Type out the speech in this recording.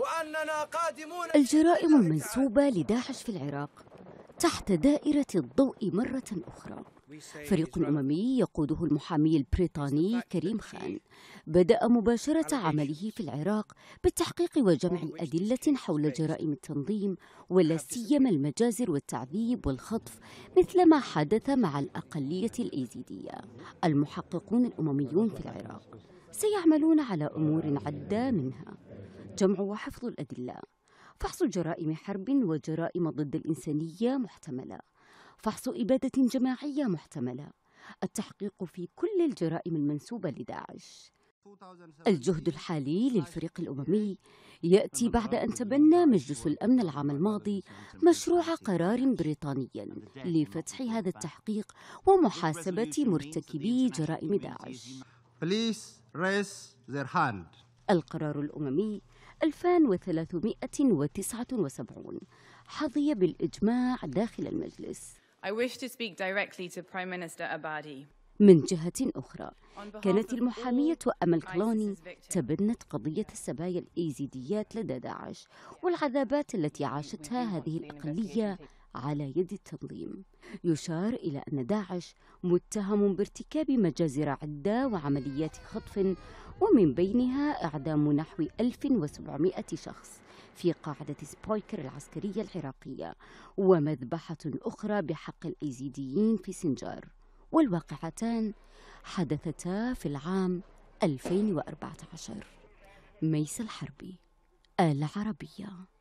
وأننا قادمون الجرائم المنسوبة لداعش في العراق تحت دائرة الضوء مرة أخرى فريق أممي يقوده المحامي البريطاني كريم خان بدأ مباشرة عمله في العراق بالتحقيق وجمع أدلة حول جرائم التنظيم ولا سيما المجازر والتعذيب والخطف مثل ما حدث مع الأقلية الإيزيدية المحققون الأمميون في العراق سيعملون على أمور عدة منها جمع وحفظ الأدلة فحص جرائم حرب وجرائم ضد الإنسانية محتملة فحص إبادة جماعية محتملة التحقيق في كل الجرائم المنسوبة لداعش الجهد الحالي للفريق الأممي يأتي بعد أن تبنى مجلس الأمن العام الماضي مشروع قرار بريطاني لفتح هذا التحقيق ومحاسبة مرتكبي جرائم داعش القرار الأممي 2379 حظي بالإجماع داخل المجلس I wish to speak directly to Prime Minister Abadi. من جهة أخرى كانت المحامية أمل كلوني تبنت قضية السبايا الإيزيديات لدى داعش والعذابات التي عاشتها هذه الأقلية على يد التنظيم يشار إلى أن داعش متهم بارتكاب مجازر عدة وعمليات خطف ومن بينها إعدام نحو 1700 شخص في قاعدة سبويكر العسكرية العراقية ومذبحة أخرى بحق الأيزيديين في سنجار والواقعتان حدثتا في العام 2014 ميس الحربي العربيه